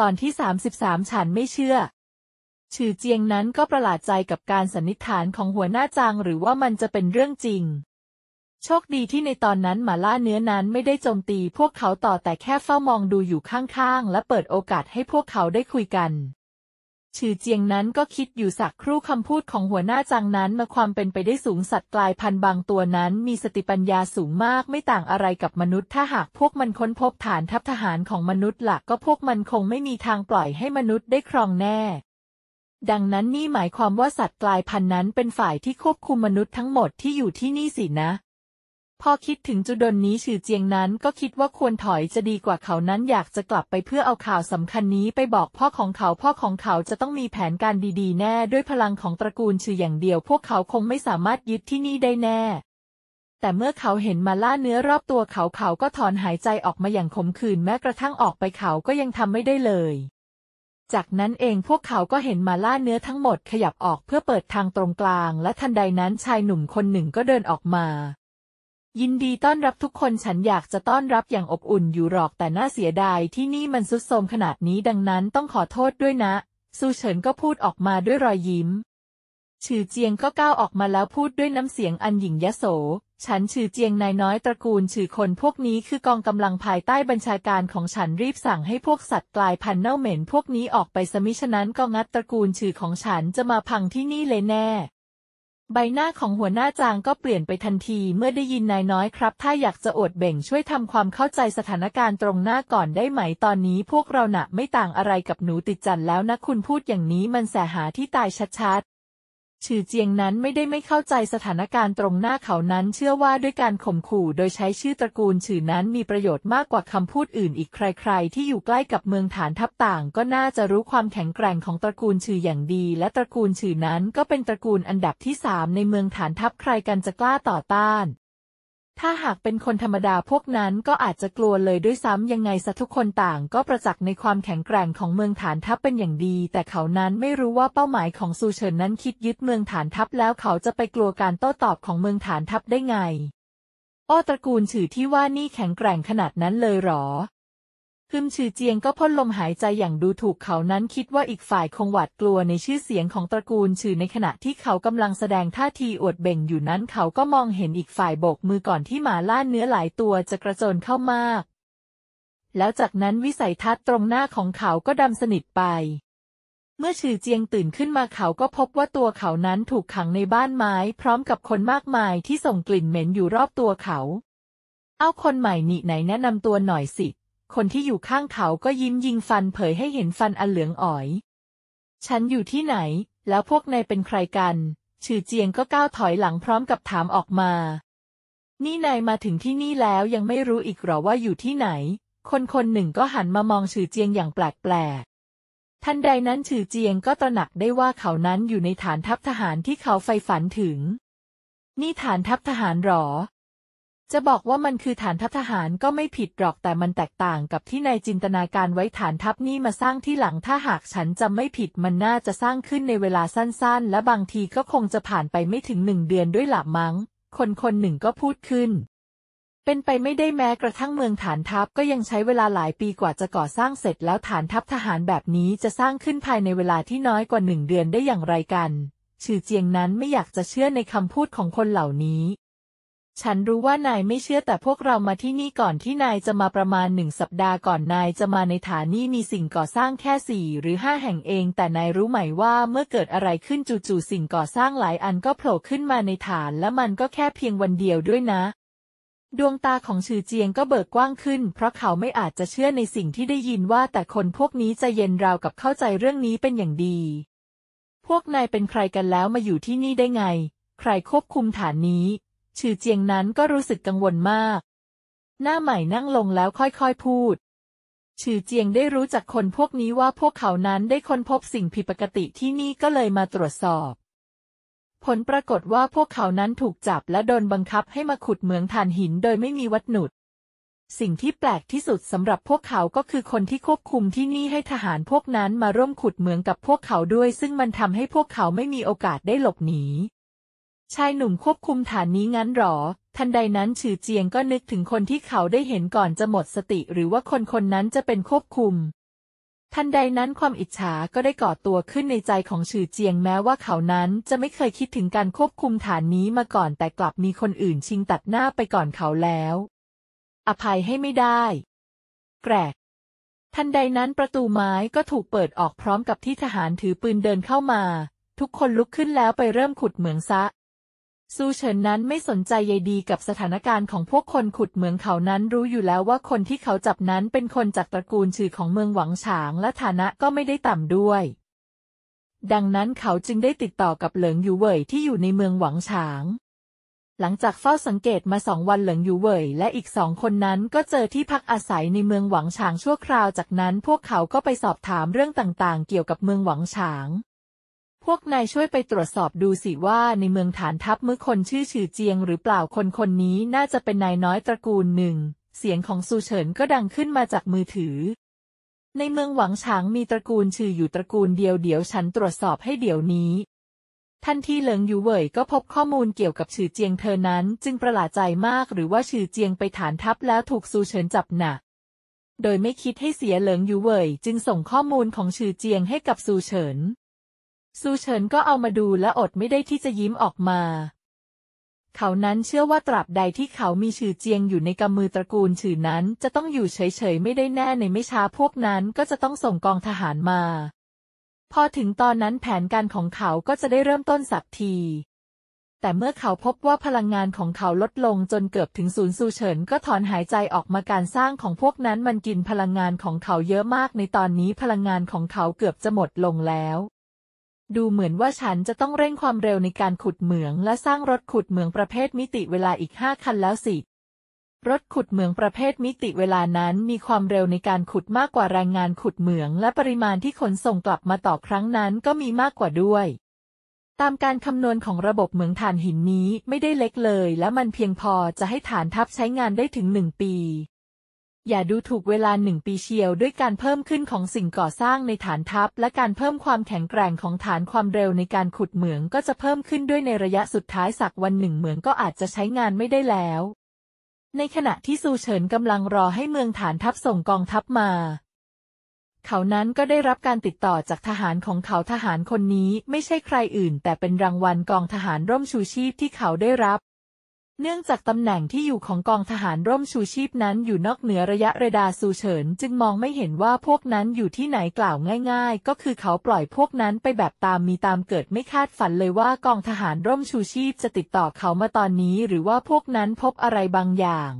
ตอนที่ 33ฉันไม่เชื่อ ชื่อเจียงนั้นก็ประหลาดใจกับการสันนิษฐานของหัวหน้าจางหรือว่ามันจะเป็นเรื่องจริง โชคดีที่ในตอนนั้นหมาล่าเนื้อนั้นไม่ได้โจมตีพวกเขาต่อแต่แค่เฝ้ามองดูอยู่ข้างๆ และเปิดโอกาสให้พวกเขาได้คุยกันชื่อเจียงนั้นก็คิดอยู่สักครู่คำพูดของหัวหน้าจังนั้นมาความเป็นไปได้สูงสัตว์กลายพันธุ์บางตัวนั้นมีสติปัญญาสูงมาก ไม่ต่างอะไรกับมนุษย์ ถ้าหากพวกมันค้นพบฐานทัพทหารของมนุษย์หลักก็พวกมันคงไม่มีทางปล่อยให้มนุษย์ได้ครองแน่ ดังนั้นนี่หมายความว่าสัตว์กลายพันธุ์นั้นเป็นฝ่ายที่ควบคุมมนุษย์ ทั้งหมดที่อยู่ที่นี่สินะพอคิดถึงจุดนนี้ฉือเจียงนั้นก็คิดว่าควรถอยจะดีกว่าเขานั้นอยากจะกลับไปเพื่อเอาข่าวสำคัญนี้ไปบอก พ่อของเขาพ่อของเขาจะต้องมีแผนการดี ๆ แน่ ด้วยพลังของตระกูลฉืออย่างเดียว พวกเขาคงไม่สามารถยึดที่นี่ได้แน่ แต่เมื่อเขาเห็นมาล่าเนื้อรอบตัวเขาเขาก็ถอนหายใจออกมาอย่างขมขื่นแม้กระทั่งออกไปเขาก็ยังทำไม่ได้เลย จากนั้นเองพวกเขาก็เห็นมาล่าเนื้อทั้งหมดขยับออกเพื่อเปิดทางตรงกลางและทันใดนั้นชายหนุ่มคนหนึ่งก็เดินออกมายินดีต้อนรับทุกคนฉันอยากจะต้อนรับอย่างอบอุ่นอยู่หรอกแต่น่าเสียดายที่นี่มันซุดโทมขนาดนี้ดังนั้นต้องขอโทษด้วยนะซูเฉินก็พูดออกมาด้วยรอยยิ้มชื่อเจียงก็ก้าวออกมาแล้วพูดด้วยน้ำเสียงอันหยิ่งยโส ฉันชื่อเจียงนายน้อยตระกูลชื่อคนพวกนี้คือกองกำลังภายใต้บัญชาการของฉันรีบสั่งให้พวกสัตว์กลายพันธุ์เน่าเหม็นพวกนี้ออกไปสมิฉะนั้นก็งัดตระกูลชื่อของฉันจะมาพังที่นี่เลยแน่ใบหน้าของหัวหน้าจางก็เปลี่ยนไปทันทีเมื่อได้ยินนายน้อยครับ ถ้าอยากจะอดเบ่งช่วยทำความเข้าใจสถานการณ์ตรงหน้าก่อนได้ไหมตอนนี้พวกเราหนะไม่ต่างอะไรกับหนูติดจันแล้วนะ คุณพูดอย่างนี้มันแสหาที่ตายชัดชื่อเจียงนั้นไม่ได้ไม่เข้าใจสถานการณ์ตรงหน้าเขานั้น เชื่อว่าด้วยการข่มขู่ โดยใช้ชื่อตระกูลชื่อนั้นมีประโยชน์มากกว่าคำพูดอื่น อีกใคร ๆ ที่อยู่ใกล้กับเมืองฐานทัพต่าง ก็น่าจะรู้ความแข็งแกร่งของตระกูลชื่ออย่างดี และตระกูลชื่อนั้นก็เป็นตระกูลอันดับที่สามในเมืองฐานทัพใครกันจะกล้าต่อต้านถ้าหากเป็นคนธรรมดาพวกนั้นก็อาจจะกลัวเลยด้วยซ้ำยังไงซะทุกคนต่างก็ประจักษ์ในความแข็งแกร่งของเมืองฐานทัพเป็นอย่างดีแต่เขานั้นไม่รู้ว่าเป้าหมายของซูเฉินนั้นคิดยึดเมืองฐานทัพแล้วเขาจะไปกลัวการโต้ตอบของเมืองฐานทัพได้ไงอ้อตระกูลฉือที่ว่านี่แข็งแกร่งขนาดนั้นเลยหรอึมชื่อเจียงก็พ่นลมหายใจอย่างดูถูกเขานั้นคิดว่าอีกฝ่ายคงหวาดกลัวในชื่อเสียงของตระกูลชื่อในขณะที่เขากำลังแสดงท่าทีอวดเบ่งอยู่นั้น เขาก็มองเห็นอีกฝ่ายโบกมือก่อนที่หมาล่าเนื้อหลายตัวจะกระโจนเข้ามากแล้วจากนั้นวิสัยทัศน์ตรงหน้าของเขาก็ดำสนิทไป เมื่อชื่อเจียงตื่นขึ้นมาเขาก็พบว่าตัวเขานั้นถูกขังในบ้านไม้ พร้อมกับคนมากมายที่ส่งกลิ่นเหม็นอยู่รอบตัวเขา เอาคนใหม่หนีไหนแนะนำตัวหน่อยสิคนที่อยู่ข้างเขาก็ยิ้มยิงฟันเผยให้เห็นฟันอันเหลืองอ๋อย ฉันอยู่ที่ไหน แล้วพวกนายเป็นใครกัน ชื่อเจียงก็ก้าวถอยหลังพร้อมกับถามออกมา นี่นายมาถึงที่นี่แล้วยังไม่รู้อีกหรอว่าอยู่ที่ไหน คนคนหนึ่งก็หันมามองชื่อเจียงอย่างแปลกๆทันใดนั้นชื่อเจียงก็ตระหนักได้ว่าเขานั้นอยู่ในฐานทัพทหารที่เขาใฝ่ฝันถึง นี่ฐานทัพทหารหรอจะบอกว่ามันคือฐานทัพทหารก็ไม่ผิดหรอกแต่มันแตกต่างกับที่นายจินตนาการไว้ฐานทัพนี่มาสร้างที่หลังถ้าหากฉันจำไม่ผิดมันน่าจะสร้างขึ้นในเวลาสั้นๆ และบางทีก็คงจะผ่านไปไม่ถึงหนึ่งเดือนด้วยหลับมัง้ง คนคนหนึ่งก็พูดขึ้น เป็นไปไม่ได้แม้กระทั่งเมืองฐานทัพก็ยังใช้เวลาหลายปีกว่าจะก่อสร้างเสร็จแล้วฐานทัพทหารแบบนี้จะสร้างขึ้นภายในเวลาที่น้อยกว่าหนึ่งเดือนได้อย่างไรกัน ชื่อเจียงนั้นไม่อยากจะเชื่อในคำพูดของคนเหล่านี้ฉันรู้ว่านายไม่เชื่อแต่พวกเรามาที่นี่ก่อนที่นายจะมาประมาณหนึ่งสัปดาห์ก่อนนายจะมาในฐานนี้มีสิ่งก่อสร้างแค่สี่หรือห้าแห่งเอง แต่นายรู้ไหมว่าเมื่อเกิดอะไรขึ้นจู่ๆสิ่งก่อสร้างหลายอันก็โผล่ขึ้นมาในฐาน และมันก็แค่เพียงวันเดียวด้วยนะ ดวงตาของชื่อเจียงก็เบิกกว้างขึ้น เพราะเขาไม่อาจจะเชื่อในสิ่งที่ได้ยินว่า แต่คนพวกนี้จะเย็นราวกับเข้าใจเรื่องนี้เป็นอย่างดี พวกนายเป็นใครกันแล้วมาอยู่ที่นี่ได้ไง ใครควบคุมฐานนี้ชื่อเจียงนั้นก็รู้สึกกังวลมาก หน้าใหม่นั่งลงแล้วค่อยๆพูด ชื่อเจียงได้รู้จากคนพวกนี้ว่าพวกเขานั้นได้ค้นพบสิ่งผิดปกติที่นี่ก็เลยมาตรวจสอบ ผลปรากฏว่าพวกเขานั้นถูกจับและโดนบังคับให้มาขุดเหมืองถ่านหินโดยไม่มีวัตถุสิ่งที่แปลกที่สุดสำหรับพวกเขาก็คือคนที่ควบคุมที่นี่ให้ทหารพวกนั้นมาร่วมขุดเหมืองกับพวกเขาด้วย ซึ่งมันทำให้พวกเขาไม่มีโอกาสได้หลบหนีชายหนุ่มควบคุมฐานนี้งั้นหรอ ทันใดนั้นฉือเจียงก็นึกถึงคนที่เขาได้เห็นก่อนจะหมดสติ หรือว่าคนคนนั้นจะเป็นควบคุม ทันใดนั้นความอิจฉาก็ได้ก่อตัวขึ้นในใจของฉือเจียง แม้ว่าเขานั้นจะไม่เคยคิดถึงการควบคุมฐานนี้มาก่อน แต่กลับมีคนอื่นชิงตัดหน้าไปก่อนเขาแล้ว อภัยให้ไม่ได้ แกรกทันใดนั้นประตูไม้ก็ถูกเปิดออกพร้อมกับที่ทหารถือปืนเดินเข้ามา ทุกคนลุกขึ้นแล้วไปเริ่มขุดเหมืองซะซูเฉินนั้นไม่สนใจใยดีกับสถานการณ์ของพวกคนขุดเหมืองเขานั้นรู้อยู่แล้วว่าคนที่เขาจับนั้นเป็นคนจากตระกูลชื่อของเมืองหวังฉางและฐานะก็ไม่ได้ต่ำด้วย ดังนั้นเขาจึงได้ติดต่อกับเหลิงยูเว่ยที่อยู่ในเมืองหวังฉาง หลังจากเฝ้าสังเกตมาสองวันเหลิงยูเว่ยและอีกสองคนนั้นก็เจอที่พักอาศัยในเมืองหวังฉางชั่วคราวจากนั้นพวกเขาก็ไปสอบถามเรื่องต่างๆ เกี่ยวกับเมืองหวังฉางพวกนายช่วยไปตรวจสอบดูสิว่า ในเมืองฐานทัพมือคนชื่อฉือเจียงหรือเปล่าคนคนนี้น่าจะเป็นนายน้อยตระกูลหนึ่ง เสียงของซูเฉินก็ดังขึ้นมาจากมือถือ ในเมืองหวังฉาง มีตระกูลชื่ออยู่ตระกูลเดียว เดี๋ยวฉันตรวจสอบให้เดี๋ยวนี้ทันทีเหลิงอยู่เว่ยก็พบข้อมูลเกี่ยวกับชื่อเจียงเธอนั้น จึงประหลาดใจมากหรือว่าชื่อเจียงไปฐานทัพแล้วถูกซูเฉินจับหนักโดยไม่คิดให้เสียเหลิงอยู่เว่ยจึงส่งข้อมูลของชื่อเจียงให้กับซูเฉินซูเฉินก็เอามาดูและอดไม่ได้ที่จะยิ้มออกมา เขานั้นเชื่อว่าตราบใดที่เขามีชื่อเจียงอยู่ในกำมือตระกูลชื่อนั้นจะต้องอยู่เฉยๆไม่ได้แน่ในไม่ช้าพวกนั้นก็จะต้องส่งกองทหารมา พอถึงตอนนั้นแผนการของเขาก็จะได้เริ่มต้นสักที แต่เมื่อเขาพบว่าพลังงานของเขาลดลงจนเกือบถึงศูนย์ซูเฉินก็ถอนหายใจออกมาการสร้างของพวกนั้นมันกินพลังงานของเขาเยอะมาก ในตอนนี้พลังงานของเขาเกือบจะหมดลงแล้วดูเหมือนว่าฉันจะต้องเร่งความเร็วในการขุดเหมืองและสร้างรถขุดเหมืองประเภทมิติเวลาอีกห้าคันแล้วสิ รถขุดเหมืองประเภทมิติเวลานั้นมีความเร็วในการขุดมากกว่าแรงงานขุดเหมืองและปริมาณที่ขนส่งกลับมาต่อครั้งนั้นก็มีมากกว่าด้วย ตามการคำนวณของระบบเหมืองฐานหินนี้ไม่ได้เล็กเลย และมันเพียงพอจะให้ฐานทัพใช้งานได้ถึงหนึ่งปีอย่าดูถูกเวลาหนึ่งปีเชียวด้วยการเพิ่มขึ้นของสิ่งก่อสร้างในฐานทัพ และการเพิ่มความแข็งแกร่งของฐานความเร็วในการขุดเหมืองก็จะเพิ่มขึ้นด้วยในระยะสุดท้ายสักวันหนึ่งเหมืองก็อาจจะใช้งานไม่ได้แล้ว ในขณะที่ซูเฉินกำลังรอให้เมืองฐานทัพส่งกองทัพมา เขานั้นก็ได้รับการติดต่อจากทหารของเขาทหารคนนี้ไม่ใช่ใครอื่น แต่เป็นรางวัลกองทหารร่มชูชีพที่เขาได้รับเนื่องจากตำแหน่งที่อยู่ของกองทหารร่มชูชีพนั้นอยู่นอกเหนือระยะเรดาร์สูเฉินจึงมองไม่เห็นว่าพวกนั้นอยู่ที่ไหนกล่าวง่ายๆ ก็คือเขาปล่อยพวกนั้นไปแบบตามมีตามเกิดไม่คาดฝันเลยว่ากองทหารร่มชูชีพจะติดต่อเขามาตอนนี้ หรือว่าพวกนั้นพบอะไรบางอย่าง